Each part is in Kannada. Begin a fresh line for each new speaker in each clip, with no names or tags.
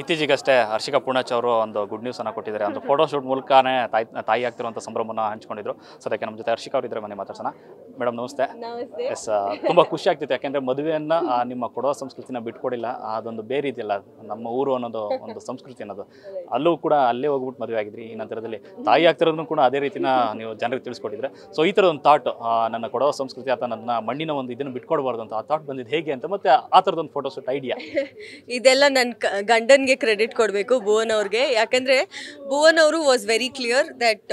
ಇತ್ತೀಚೆಗಷ್ಟೇ ಹರ್ಷಿಕಾ ಪೂರ್ಣಚ್ ಅವರು ಒಂದು ಗುಡ್ ನ್ಯೂಸ್ ಅನ್ನ ಕೊಟ್ಟಿದ್ದಾರೆ ಒಂದು ಫೋಟೋ ಶೂಟ್ ಮೂಲಕನೇ ತಾಯಿ ತಾಯಿ ಆಗ್ತಿರುವಂಥ ಸಂಭ್ರಮವನ್ನು ಹಂಚ್ಕೊಂಡಿದ್ರು ಸೊ ಅದಕ್ಕೆ ನಮ್ಮ ಜೊತೆ ಹರ್ಷಿಕ ಅವರು ಮನೆ ಮಾತಾಡ್ಸೋಣ ಮೇಡಮ್ ನಮಸ್ತೆ
ಎಸ್ ತುಂಬ
ಖುಷಿ ಆಗ್ತಿತ್ತು ಯಾಕೆಂದರೆ ಮದುವೆಯನ್ನು ನಿಮ್ಮ ಕೊಡೋ ಸಂಸ್ಕೃತಿನ ಬಿಟ್ಕೊಡಿಲ್ಲ ಅದೊಂದು ಬೇರೆ ಇದೆಯಲ್ಲ ನಮ್ಮ ಊರು ಅನ್ನೋದು ಒಂದು ಸಂಸ್ಕೃತಿ ಅನ್ನೋದು ಅಲ್ಲೂ ಕೂಡ ಅಲ್ಲೇ ಹೋಗ್ಬಿಟ್ಟು ಮದುವೆ ಆಗಿದ್ರಿ ಈ ನಂತರದಲ್ಲಿ ತಾಯಿ ಆಗ್ತಿರೋದನ್ನು ಕೂಡ ಅದೇ ರೀತಿನ ನೀವು ಜನರಿಗೆ ತಿಳಿಸ್ಕೊಟ್ಟಿದ್ರೆ ಸೊ ಈ ಥರದ ಒಂದು ಥಾಟ್ ನನ್ನ ಕೊಡೋ ಸಂಸ್ಕೃತಿ ಅಥವಾ ನನ್ನ ಮಣ್ಣಿನ ಒಂದು ಇದನ್ನು ಬಿಟ್ಕೊಡ್ಬಾರ್ದು ಅಂತ ಆ ಥಾಟ್ ಬಂದಿದ್ದು ಹೇಗೆ ಅಂತ ಮತ್ತೆ ಆ ಥರದೊಂದು ಫೋಟೋ ಶೂಟ್ ಐಡಿಯಾ ಇದೆಲ್ಲ ನನ್ನ ಗಂಡ
ಭುವನ್ಗೆ ಕ್ರೆಡಿಟ್ ಕೊಡಬೇಕು ಭುವನ್ ಅವ್ರಿಗೆ ಯಾಕಂದ್ರೆ ಭುವನ್ ಅವರು ವಾಸ್ ವೆರಿ ಕ್ಲಿಯರ್ ದ್ಯಾಟ್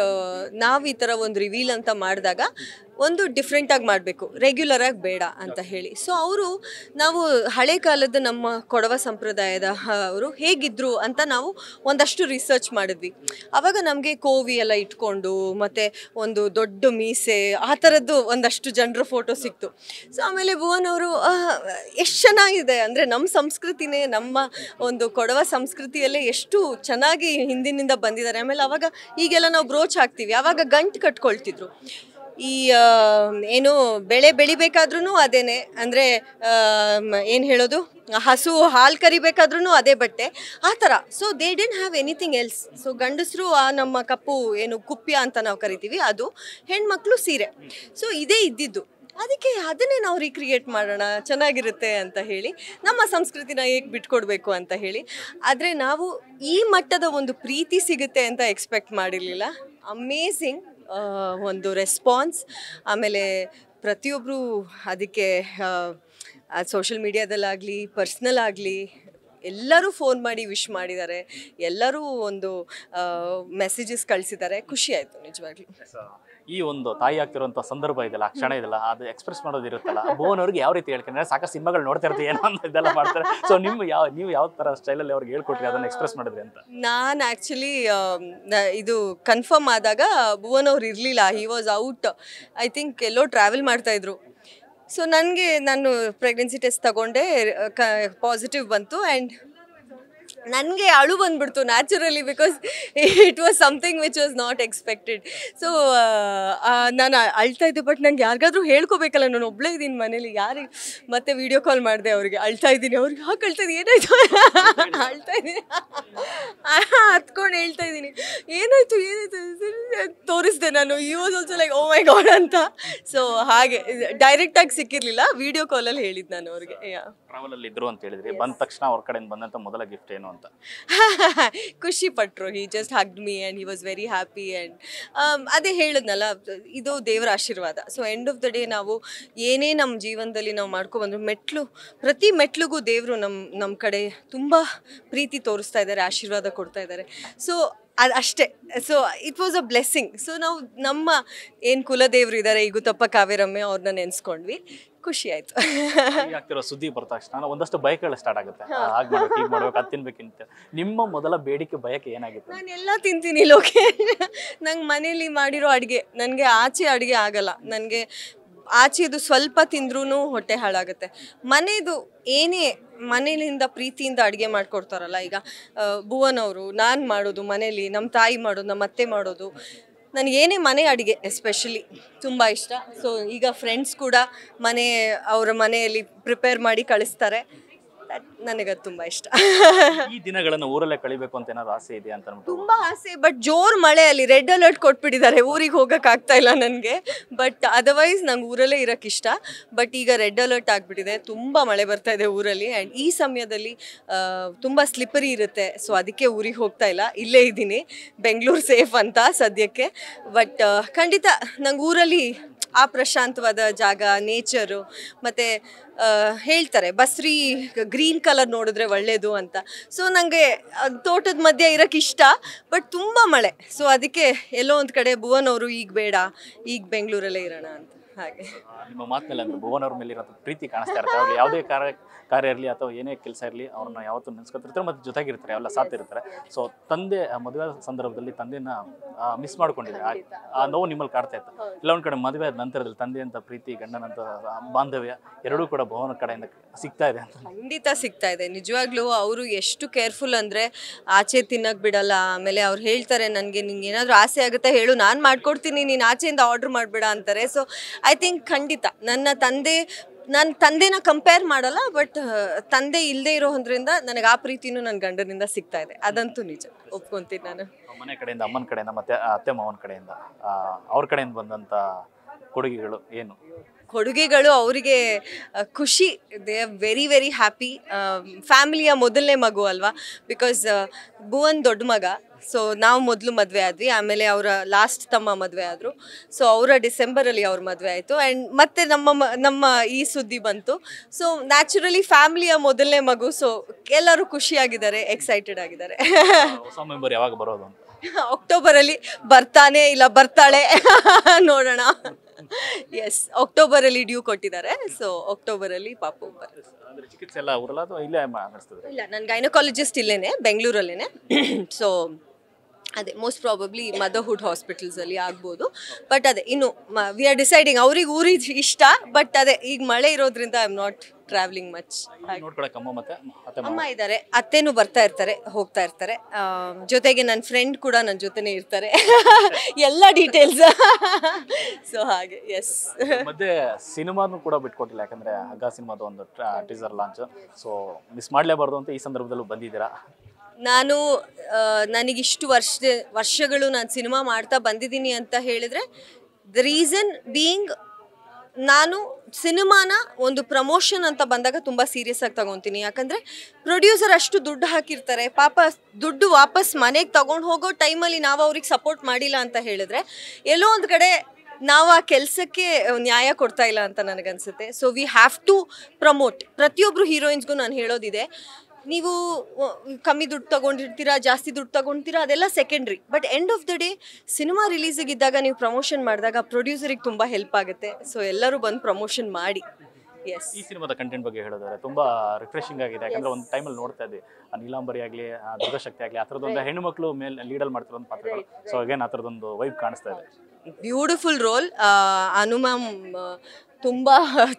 ನಾವು ಈ ಥರ ಒಂದು ರಿವೀಲ್ ಅಂತ ಮಾಡಿದಾಗ ಒಂದು ಡಿಫ್ರೆಂಟಾಗಿ ಮಾಡಬೇಕು ರೆಗ್ಯುಲರಾಗಿ ಬೇಡ ಅಂತ ಹೇಳಿ ಸೊ ಅವರು ನಾವು ಹಳೆ ಕಾಲದ ನಮ್ಮ ಕೊಡವ ಸಂಪ್ರದಾಯದ ಅವರು ಹೇಗಿದ್ರು ಅಂತ ನಾವು ಒಂದಷ್ಟು ರಿಸರ್ಚ್ ಮಾಡಿದ್ವಿ ಆವಾಗ ನಮಗೆ ಕೋವಿ ಎಲ್ಲ ಇಟ್ಕೊಂಡು ಮತ್ತು ಒಂದು ದೊಡ್ಡ ಮೀಸೆ ಆ ಥರದ್ದು ಒಂದಷ್ಟು ಜನರ ಫೋಟೋ ಸಿಕ್ತು ಸೊ ಆಮೇಲೆ ಭುವನ್ ಅವರು ಎಷ್ಟು ಚೆನ್ನಾಗಿದೆ ಅಂದರೆ ನಮ್ಮ ಸಂಸ್ಕೃತಿನೇ ನಮ್ಮ ಒಂದು ಕೊಡವ ಸಂಸ್ಕೃತಿಯಲ್ಲೇ ಎಷ್ಟು ಚೆನ್ನಾಗಿ ಹಿಂದಿನಿಂದ ಬಂದಿದ್ದಾರೆ ಆಮೇಲೆ ಅವಾಗ ಈಗೆಲ್ಲ ನಾವು ಬ್ರೋಚ್ ಹಾಕ್ತೀವಿ ಆವಾಗ ಗಂಟು ಕಟ್ಕೊಳ್ತಿದ್ರು ಈ ಏನು ಬೆಳೆ ಬೆಳಿಬೇಕಾದ್ರೂ ಅದೇನೆ ಅಂದರೆ ಏನು ಹೇಳೋದು ಹಸು ಹಾಲು ಕರಿಬೇಕಾದ್ರೂ ಅದೇ ಬಟ್ಟೆ ಆ ಥರ so they then have anything else so ಗಂಡಸರು ಆ ನಮ್ಮ ಕಪ್ಪು ಏನು ಕುಪ್ಪ್ಯ ಅಂತ ನಾವು ಕರಿತೀವಿ ಅದು ಹೆಣ್ಮಕ್ಳು ಸೀರೆ ಸೊ ಇದೇ ಇದ್ದಿದ್ದು ಅದಕ್ಕೆ ಅದನ್ನೇ ನಾವು ರೀಕ್ರಿಯೇಟ್ ಮಾಡೋಣ ಚೆನ್ನಾಗಿರುತ್ತೆ ಅಂತ ಹೇಳಿ ನಮ್ಮ ಸಂಸ್ಕೃತಿನ ಹೇಗೆ ಬಿಟ್ಕೊಡ್ಬೇಕು ಅಂತ ಹೇಳಿ ಆದರೆ ನಾವು ಈ ಮಟ್ಟದ ಒಂದು ಪ್ರೀತಿ ಸಿಗುತ್ತೆ ಅಂತ ಎಕ್ಸ್ಪೆಕ್ಟ್ ಮಾಡಿರಲಿಲ್ಲ ಅಮೇಝಿಂಗ್ ಒಂದು ರೆಸ್ಪಾನ್ಸ್ ಆಮೇಲೆ ಪ್ರತಿಯೊಬ್ಬರು ಅದಕ್ಕೆ ಸೋಷಲ್ ಮೀಡಿಯಾದಲ್ಲಾಗಲಿ ಪರ್ಸ್ನಲ್ ಆಗಲಿ ಎಲ್ಲರೂ ಫೋನ್ ಮಾಡಿ ವಿಶ್ ಮಾಡಿದ್ದಾರೆ ಎಲ್ಲರೂ ಒಂದು ಮೆಸೇಜಸ್ ಕಳಿಸಿದ್ದಾರೆ ಖುಷಿ ಆಯಿತು ನಿಜವಾಗ್ಲೂ
ಈ ಒಂದು ತಾಯಿ ಆಗ್ತಿರೋಂಥ ಸಂದರ್ಭ ಇದೆಲ್ಲ ಕ್ಷಣ ಇದೆಲ್ಲ ಅದು ಎಕ್ಸ್ಪ್ರೆಸ್ ಮಾಡೋದಿರುತ್ತಲ್ಲ ಭುವನ್ ಅವ್ರಿಗೆ ಯಾವ ರೀತಿ ಹೇಳ್ಕೊಂಡ್ರೆ ಸಾಕಷ್ಟು ಸಿನಿಮಾಗಳು ನೋಡ್ತಾ ಇರ್ತೀವಿ ಏನೋ ಅಂತ ಇದೆಲ್ಲ ಮಾಡ್ತಾರೆ ಸೊ ನಿಮ್ಮ ಯಾವ ನೀವು ಯಾವ ಥರ ಸ್ಟೈಲಲ್ಲಿ ಅವ್ರಿಗೆ ಹೇಳ್ಕೊಟ್ರಿ ಅದನ್ನ ಎಕ್ಸ್ಪ್ರೆಸ್ ಮಾಡಿದ್ರಿ ಅಂತ
ನಾನು ಆ್ಯಕ್ಚುಲಿ ಇದು ಕನ್ಫರ್ಮ್ ಆದಾಗ ಭುವನ್ ಅವ್ರು ಇರಲಿಲ್ಲ he was out I think ಎಲ್ಲೋ ಟ್ರಾವೆಲ್ ಮಾಡ್ತಾ ಇದ್ರು ಸೊ ನನಗೆ ನಾನು ಪ್ರೆಗ್ನೆನ್ಸಿ ಟೆಸ್ಟ್ ತಗೊಂಡೆ ಪಾಸಿಟಿವ್ ಬಂತು ಆ್ಯಂಡ್ ನನಗೆ ಅಳು ಬಂದ್ಬಿಡ್ತು naturally because it was something which was not expected so ನಾನು ಅಳ್ತಾ ಇದ್ದೆ ಬಟ್ ನಂಗೆ ಯಾರಿಗಾದ್ರೂ ಹೇಳ್ಕೋಬೇಕಲ್ಲ ನಾನು ಒಬ್ಳೇ ಇದ್ದೀನಿ ಮನೇಲಿ ಯಾರಿಗೆ ಮತ್ತೆ ವಿಡಿಯೋ ಕಾಲ್ ಮಾಡಿದೆ ಅವ್ರಿಗೆ ಅಳ್ತಾ ಇದ್ದೀನಿ ಅವ್ರಿಗೆ ಹಾಕಿ ಅಳ್ತಾ ಇದ್ದೀನಿ ಏನಾಯ್ತು ಅಳ್ತಾ ಇದ್ದೀನಿ ಹತ್ಕೊಂಡು ಹೇಳ್ತಾ ಇದ್ದೀನಿ ಏನಾಯ್ತು ಏನಾಯ್ತು ತೋರಿಸ್ದೆ ನಾನು you was also like oh my god ಅಂತ ಸೊ ಹಾಗೆ ಡೈರೆಕ್ಟಾಗಿ ಸಿಕ್ಕಿರಲಿಲ್ಲ ವಿಡಿಯೋ ಕಾಲಲ್ಲಿ ಹೇಳಿದ್ದು ನಾನು ಅವ್ರಿಗೆ ಯಾ
ಟ್ರಾವೆಲ್ ಅಲ್ಲಿ ಇದ್ರು ಅಂತ ಹೇಳಿದ್ರಿ ಬಂದ ತಕ್ಷಣ ಅವ್ರ ಕಡೆಯಿಂದ ಬಂದಂತ ಮೊದಲ ಗಿಫ್ಟ್ ಏನು ಅಂತ
ಖುಷಿ ಪಟ್ರು he just hugged me and he was very happy and ಅದೇ ಹೇಳಿದ್ನಲ್ಲ ಇದು ದೇವರ ಆಶೀರ್ವಾದ so end of the day ನಾವು ಏನೇ ನಮ್ಮ ಜೀವನದಲ್ಲಿ ನಾವು ಮಾಡ್ಕೊ ಬಂದ್ರು ಮೆಟ್ಲು ಪ್ರತಿ ಮೆಟ್ಲುಗೂ ದೇವರು ನಮ್ಮ ನಮ್ಮ ಕಡೆ ತುಂಬ ಪ್ರೀತಿ ತೋರಿಸ್ತಾ ಇದ್ದಾರೆ ಆಶೀರ್ವಾದ ಕೊಡ್ತಾ ಇದ್ದಾರೆ ಸೊ ಅದು ಅಷ್ಟೇ so it was a blessing so ನಾವು ನಮ್ಮ ಏನು ಕುಲದೇವರು ಇದ್ದಾರೆ ತಪ್ಪ ಕಾವೇರಮ್ಮೆ ಅವ್ರನ್ನ ನೆನೆಸ್ಕೊಂಡ್ವಿ ಖುಷಿ ಆಯ್ತು
ಆಗ್ತಿರೋ ಸುದ್ದಿ ಬರ್ತಾ ತಕ್ಷಣ ಒಂದಷ್ಟು ಬಯಕೆಗಳು ಸ್ಟಾರ್ಟ್ ಆಗುತ್ತೆ ಹಾಗೆ ಮಾಡ್ಬೇಕು ಮಾಡ್ಬೇಕು ಅದು ತಿನ್ಬೇಕಿಂತ ನಿಮ್ಮ ಮೊದಲ ಬೇಡಿಕೆ ಬಯಕೆ ಏನಾಗಿತ್ತು ನಾನು
ಎಲ್ಲ ತಿಂತೀನಿ ಲೋಕೆ ನಂಗೆ ಮನೇಲಿ ಮಾಡಿರೋ ಅಡುಗೆ ನನಗೆ ಆಚೆ ಅಡುಗೆ ಆಗಲ್ಲ ನನಗೆ ಆಚೆದು ಸ್ವಲ್ಪ ತಿಂದ್ರೂ ಹೊಟ್ಟೆ ಹಾಳಾಗುತ್ತೆ ಮನೆಯದು ಏನೇ ಮನೇಲಿಂದ ಪ್ರೀತಿಯಿಂದ ಅಡುಗೆ ಮಾಡ್ಕೊಡ್ತಾರಲ್ಲ ಈಗ ಭುವನವರು ನಾನು ಮಾಡೋದು ಮನೇಲಿ ನಮ್ಮ ತಾಯಿ ಮಾಡೋದು ನಮ್ಮ ಅತ್ತೆ ಮಾಡೋದು ನನಗೇನೇ ಮನೆ ಅಡುಗೆ ಎಸ್ಪೆಷಲಿ ತುಂಬ ಇಷ್ಟ ಸೊ ಈಗ ಫ್ರೆಂಡ್ಸ್ ಕೂಡ ಮನೆ ಅವರ ಮನೆಯಲ್ಲಿ ಪ್ರಿಪೇರ್ ಮಾಡಿ ಕಳಿಸ್ತಾರೆ ನನಗೆ ಅದು ತುಂಬ ಇಷ್ಟ
ಈ ದಿನಗಳನ್ನು ಊರಲ್ಲೇ ಕಳಿಬೇಕು ಅಂತ ಏನಾದ್ರು ಆಸೆ ಇದೆ ಅಂತ ತುಂಬಾ ತುಂಬ
ಆಸೆ ಬಟ್ ಜೋರ್ ಮಳೆಯಲ್ಲಿ ರೆಡ್ ಅಲರ್ಟ್ ಕೊಟ್ಬಿಟ್ಟಿದ್ದಾರೆ ಊರಿಗೆ ಹೋಗಕ್ ಆಗ್ತಾ ಇಲ್ಲ ನನಗೆ ಬಟ್ ಅದರ್ವೈಸ್ ನಂಗೆ ಊರಲ್ಲೇ ಇರಕ್ಕೆ ಇಷ್ಟ ಬಟ್ ಈಗ ರೆಡ್ ಅಲರ್ಟ್ ಆಗ್ಬಿಟ್ಟಿದೆ ತುಂಬ ಮಳೆ ಬರ್ತಾ ಇದೆ ಊರಲ್ಲಿ ಆ್ಯಂಡ್ ಈ ಸಮಯದಲ್ಲಿ ತುಂಬಾ ತುಂಬ ಸ್ಲಿಪ್ಪರಿ ಇರುತ್ತೆ ಸೊ ಅದಕ್ಕೆ ಊರಿಗೆ ಹೋಗ್ತಾ ಇಲ್ಲ ಇಲ್ಲೇ ಇದ್ದೀನಿ ಬೆಂಗಳೂರು ಸೇಫ್ ಅಂತ ಸದ್ಯಕ್ಕೆ ಬಟ್ ಖಂಡಿತ ನಂಗೆ ಊರಲ್ಲಿ ಆ ಪ್ರಶಾಂತವಾದ ಜಾಗ ನೇಚರು ಮತ್ತು ಹೇಳ್ತಾರೆ ಬಸ್ರಿ ಗ್ರೀನ್ ಕಲರ್ ನೋಡಿದ್ರೆ ಒಳ್ಳೆಯದು ಅಂತ ಸೊ ನನಗೆ ತೋಟದ ಮಧ್ಯೆ ಇರೋಕ್ಕೆ ಇಷ್ಟ ಬಟ್ ತುಂಬ ಮಳೆ ಸೊ ಅದಕ್ಕೆ ಎಲ್ಲೋ ಒಂದು ಕಡೆ ಭುವನ್ ಅವರು ಈಗ ಬೇಡ ಈಗ ಬೆಂಗಳೂರಲ್ಲೇ ಇರೋಣ ಅಂತ ಹಾಗೆ
ನಿಮ್ಮ ಮಾತಿನಲ್ಲಿ ಅಂದ್ರೆ ಭುವನ್ ಅವ್ರ ಮೇಲೆ ಇರೋ ಪ್ರೀತಿ ಕಾಣಿಸ್ತಾ ಇರ್ತಾರೆ ಅವ್ರು ಯಾವುದೇ ಕಾರ್ಯ ಕಾರ್ಯ ಇರಲಿ ಅಥವಾ ಏನೇ ಕೆಲಸ ಇರಲಿ ಅವ್ರನ್ನ ಯಾವತ್ತೂ ನೆನ್ಸ್ಕೊತಿರ್ತಾರೆ ಮತ್ತು ಜೊತೆಗಿರ್ತಾರೆ ಎಲ್ಲ ಸಾಥ್ ಇರ್ತಾರೆ ಸೊ ತಂದೆ ಮದುವೆ ಸಂದರ್ಭದಲ್ಲಿ ತಂದೆನ ಮಿಸ್ ಮಾಡ್ಕೊಂಡಿದೆ ಆ ನೋವು ನಿಮ್ಮಲ್ಲಿ ಕಾಡ್ತಾ ಇತ್ತು ಕೆಲವೊಂದು ಕಡೆ ಮದುವೆ ಆದ ನಂತರದಲ್ಲಿ ತಂದೆ ಅಂತ ಪ್ರೀತಿ ಗಂಡನಂತ ಬಾಂಧವ್ಯ ಎರಡೂ ಕೂಡ ಭವನ ಕಡೆಯಿಂದ ಸಿಗ್ತಾ ಇದೆ ಅಂತ
ಖಂಡಿತ ಸಿಗ್ತಾ ಇದೆ ನಿಜವಾಗ್ಲೂ ಅವರು ಎಷ್ಟು ಕೇರ್ಫುಲ್ ಅಂದ್ರೆ ಆಚೆ ತಿನ್ನಕ್ ಬಿಡಲ್ಲ ಆಮೇಲೆ ಅವ್ರು ಹೇಳ್ತಾರೆ ನನಗೆ ನಿಂಗೆ ಏನಾದರೂ ಆಸೆ ಆಗುತ್ತೆ ಹೇಳು ನಾನು ಮಾಡ್ಕೊಡ್ತೀನಿ ನೀನು ಆಚೆಯಿಂದ ಆರ್ಡರ್ ಮಾಡ್ಬೇಡ ಅಂತಾರೆ ಸೊ ಐ ಥಿಂಕ್ ಖಂಡಿತ ನನ್ನ ತಂದೆ ನನ್ನ ತಂದೆನ ಕಂಪೇರ್ ಮಾಡಲ್ಲ ಬಟ್ ತಂದೆ ಇಲ್ಲದೆ ಇರೋದ್ರಿಂದ ನನಗೆ ಆ ಪ್ರೀತಿನೂ ನನ್ನ ಗಂಡನಿಂದ
ಸಿಗ್ತಾ ಇದೆ ಅದಂತೂ ನಿಜ ಒಪ್ಕೊಂತೀನಿ ನಾನು ಮನೆ ಕಡೆಯಿಂದ ಅಮ್ಮನ ಕಡೆಯಿಂದ ಮತ್ತೆ ಅತ್ತೆ ಮಾವನ ಕಡೆಯಿಂದ ಅವ್ರ ಕಡೆಯಿಂದ ಬಂದಂಥ ಕೊಡುಗೆಗಳು ಏನು
ಕೊಡುಗೆಗಳು ಅವರಿಗೆ ಖುಷಿ they are very very happy ಫ್ಯಾಮಿಲಿಯ ಮೊದಲನೇ ಮಗು ಅಲ್ವಾ ಬಿಕಾಸ್ ಭುವನ್ ದೊಡ್ಡ ಮಗ ಸೊ ನಾವು ಮೊದಲು ಮದುವೆ ಆದ್ವಿ ಆಮೇಲೆ ಅವರ ಲಾಸ್ಟ್ ತಮ್ಮ ಮದುವೆ ಆದರು ಸೊ ಅವರ ಡಿಸೆಂಬರಲ್ಲಿ ಅವ್ರ ಮದುವೆ ಆಯಿತು ಆ್ಯಂಡ್ ಮತ್ತೆ ನಮ್ಮ ನಮ್ಮ ಈ ಸುದ್ದಿ ಬಂತು ಸೊ ನ್ಯಾಚುರಲಿ ಫ್ಯಾಮಿಲಿಯ ಮೊದಲನೇ ಮಗು ಸೊ ಎಲ್ಲರೂ ಖುಷಿಯಾಗಿದ್ದಾರೆ ಎಕ್ಸೈಟೆಡ್ ಆಗಿದ್ದಾರೆ ಯಾವಾಗ ಬರೋದು ಅಕ್ಟೋಬರಲ್ಲಿ ಬರ್ತಾನೆ ಇಲ್ಲ ಬರ್ತಾಳೆ ನೋಡೋಣ ಎಸ್ ಅಕ್ಟೋಬರಲ್ಲಿ ಡ್ಯೂ ಕೊಟ್ಟಿದ್ದಾರೆ ಸೊ
ಅಕ್ಟೋಬರಲ್ಲಿ ಪಾಪು ಚಿಕಿತ್ಸೆ ಇಲ್ಲ
ನನ್ನ ಗೈನೋಕಾಲಜಿಸ್ಟ್ ಇಲ್ಲೇನೆ ಬೆಂಗಳೂರಲ್ಲೇನೆ ಸೊ ಅದೇ ಮೋಸ್ಟ್ ಪ್ರಾಬಬ್ಲಿ ಮದರ್ಹುಡ್ ಹಾಸ್ಪಿಟಲ್ಸಲ್ಲಿ ಆಗ್ಬೋದು ಬಟ್ ಅದೇ ಇನ್ನು ವಿ ಆರ್ ಡಿಸೈಡಿಂಗ್ ಅವ್ರಿಗೆ ಊರಿಗೆ ಇಷ್ಟ ಬಟ್ ಅದೇ ಈಗ ಮಳೆ ಇರೋದ್ರಿಂದ I am not travelling much ಅಮ್ಮ ಇದ್ದಾರೆ ಅತ್ತೆನೂ ಬರ್ತಾ ಇರ್ತಾರೆ ಹೋಗ್ತಾ ಇರ್ತಾರೆ ಜೊತೆಗೆ ನನ್ನ ಫ್ರೆಂಡ್ ಕೂಡ ನನ್ನ ಜೊತೆನೇ ಇರ್ತಾರೆ ಎಲ್ಲ ಡೀಟೇಲ್ಸ್
ಸೊ ಹಾಗೆ ಎಸ್ ಮತ್ತೆ ಸಿನಿಮಾನು ಕೂಡ ಬಿಟ್ಕೊಟ್ಟಿಲ್ಲ ಯಾಕಂದ್ರೆ ಹಗ್ಗ ಸಿನಿಮಾದ ಒಂದು ಟೀಸರ್ ಲಾಂಚ್ ಸೊ ಮಿಸ್ ಮಾಡಲೇಬಾರ್ದು ಅಂತ ಈ ಸಂದರ್ಭದಲ್ಲೂ ಬಂದಿದ್ದೀರಾ
ನಾನು ನನಗಿಷ್ಟು ವರ್ಷ ವರ್ಷಗಳು ನಾನು ಸಿನಿಮಾ ಮಾಡ್ತಾ ಬಂದಿದ್ದೀನಿ ಅಂತ ಹೇಳಿದರೆ ದ ರೀಸನ್ ಬೀಯಿಂಗ್ ನಾನು ಸಿನಿಮಾನ ಒಂದು ಪ್ರಮೋಷನ್ ಅಂತ ಬಂದಾಗ ತುಂಬ ಸೀರಿಯಸ್ ಆಗಿ ತಗೊತೀನಿ ಯಾಕಂದರೆ ಪ್ರೊಡ್ಯೂಸರ್ ಅಷ್ಟು ದುಡ್ಡು ಹಾಕಿರ್ತಾರೆ ಪಾಪ ದುಡ್ಡು ವಾಪಸ್ ಮನೆಗೆ ತೊಗೊಂಡು ಹೋಗೋ ಟೈಮಲ್ಲಿ ನಾವು ಅವ್ರಿಗೆ ಸಪೋರ್ಟ್ ಮಾಡಿಲ್ಲ ಅಂತ ಹೇಳಿದ್ರೆ ಎಲ್ಲೋ ಒಂದು ಕಡೆ ನಾವು ಆ ಕೆಲಸಕ್ಕೆ ನ್ಯಾಯ ಕೊಡ್ತಾ ಇಲ್ಲ ಅಂತ ನನಗನ್ಸುತ್ತೆ so we have to promote ಪ್ರತಿಯೊಬ್ಬರು ಹೀರೋಯಿನ್ಸ್ಗೂ ನಾನು ಹೇಳೋದಿದೆ ನೀವು ಕಮ್ಮಿ ದುಡ್ಡು ತಗೊಂಡಿರ್ತೀರಾ ಜಾಸ್ತಿ ದುಡ್ಡು ತಗೊಂಡಿರ್ತೀರಾ ಅದೆಲ್ಲ secondary but end of the day cinema ರಿಲೀಸಿಗೆ ಇದ್ದಾಗ ನೀವು ಪ್ರಮೋಷನ್ ಮಾಡಿದಾಗ ಪ್ರೊಡ್ಯೂಸರಿಗೆ ತುಂಬ ಹೆಲ್ಪ್ ಆಗುತ್ತೆ ಸೊ ಎಲ್ಲರೂ ಬಂದು ಪ್ರಮೋಷನ್ ಮಾಡಿ
ಎಸ್ ಈ ಸಿನಿಮಾದ ಕಂಟೆಂಟ್ ಬಗ್ಗೆ ಹೇಳೋದಾದ್ರೆ ತುಂಬಾ ರಿಫ್ರೆಶಿಂಗ್ ಆಗಿದೆ ಯಾಕಂದ್ರೆ ಒಂದು ಟೈಮಲ್ಲಿ ನೋಡ್ತಾ ಇದ್ದೆ ನೀಲಾಂಬರಿ ಆಗಲಿ ದುರ್ಗಶಕ್ತಿ ಆಗಲಿ ಆ ಥರದೊಂದು ಹೆಣ್ಣು ಮಕ್ಕಳು ಮೇಲೆ ಲೀಡಲ್ಲಿ ಮಾಡ್ತಿರೋ ಒಂದು ಪಾತ್ರಗಳು ಸೊ ಅಗೇನ್ ಆ ಥರದೊಂದು ವೈಬ್ ಕಾಣಿಸ್ತಾ ಇದೆ ಬ್ಯೂಟಿಫುಲ್ ರೋಲ್ ಅನು ತುಂಬ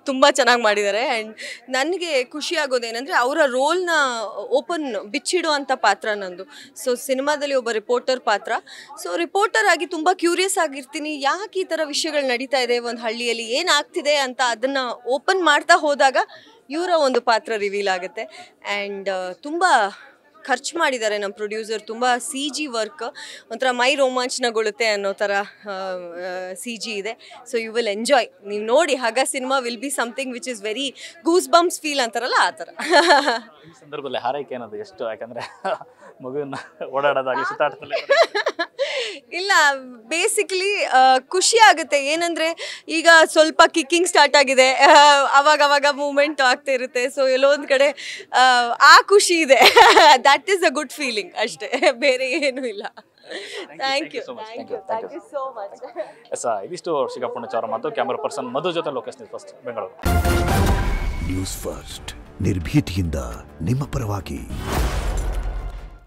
ತುಂಬ ಚೆನ್ನಾಗಿ ಮಾಡಿದ್ದಾರೆ ಆ್ಯಂಡ್ ನನಗೆ ಖುಷಿ ಆಗೋದೇನೆಂದರೆ ಅವರ ರೋಲ್ನ ಓಪನ್ ಬಿಚ್ಚಿಡುವಂಥ ಪಾತ್ರ ನಂದು ಸೊ ಸಿನಿಮಾದಲ್ಲಿ ಒಬ್ಬ ರಿಪೋರ್ಟರ್ ಪಾತ್ರ ಸೊ ರಿಪೋರ್ಟರ್ ಆಗಿ ತುಂಬ ಕ್ಯೂರಿಯಸ್ ಆಗಿರ್ತೀನಿ ಯಾಕೆ ಈ ಥರ ವಿಷಯಗಳು ನಡೀತಾ ಇದೆ ಒಂದು ಹಳ್ಳಿಯಲ್ಲಿ ಏನಾಗ್ತಿದೆ ಅಂತ ಅದನ್ನು ಓಪನ್ ಮಾಡ್ತಾ ಹೋದಾಗ ಇವರ ಒಂದು ಪಾತ್ರ ರಿವೀಲ್ ಆಗುತ್ತೆ ಆ್ಯಂಡ್ ತುಂಬ ಖರ್ಚು ಮಾಡಿದ್ದಾರೆ ನಮ್ಮ ಪ್ರೊಡ್ಯೂಸರ್ ತುಂಬ ಸಿ ಜಿ ವರ್ಕ್ ಒಂಥರ ಮೈ ರೋಮಾಂಚನಗೊಳ್ಳುತ್ತೆ ಅನ್ನೋ ಥರ ಸಿ ಜಿ ಇದೆ ಸೊ ಯು ವಿಲ್ ಎಂಜಾಯ್ ನೀವು ನೋಡಿ ಹಾಗ cinema will be something which is very goose bumps feel ಅಂತಾರಲ್ಲ ಆ ಥರ
ಸಂದರ್ಭದಲ್ಲಿ ಹಾರೈಕೆ ಅನ್ನೋದು ಎಷ್ಟು ಯಾಕಂದರೆ ಮಗುವಿನ ಓಡಾಡೋದಾಗಿ
ಇಲ್ಲ ಬೇಸಿಕಲಿ ಖುಷಿ ಆಗುತ್ತೆ ಏನಂದರೆ ಈಗ ಸ್ವಲ್ಪ ಕಿಕ್ಕಿಂಗ್ ಸ್ಟಾರ್ಟ್ ಆಗಿದೆ ಅವಾಗ ಅವಾಗ ಮೂಮೆಂಟ್ ಆಗ್ತಾ ಇರುತ್ತೆ ಸೊ ಎಲ್ಲೋ ಒಂದು ಕಡೆ ಆ ಖುಷಿ ಇದೆ that is a good feeling ಅಷ್ಟೇ ಬೇರೆ ಏನೂ ಇಲ್ಲ thank you thank you thank you so much
yes ಇದಿಷ್ಟು ಚಾರ ಮತ್ತು ಕ್ಯಾಮರಾ ಪರ್ಸನ್ ಮಧು ಜೊತೆ Lokesh first Bengaluru news first ನಿರ್ಭೀತಿಯಿಂದ ನಿಮ್ಮ ಪರವಾಗಿ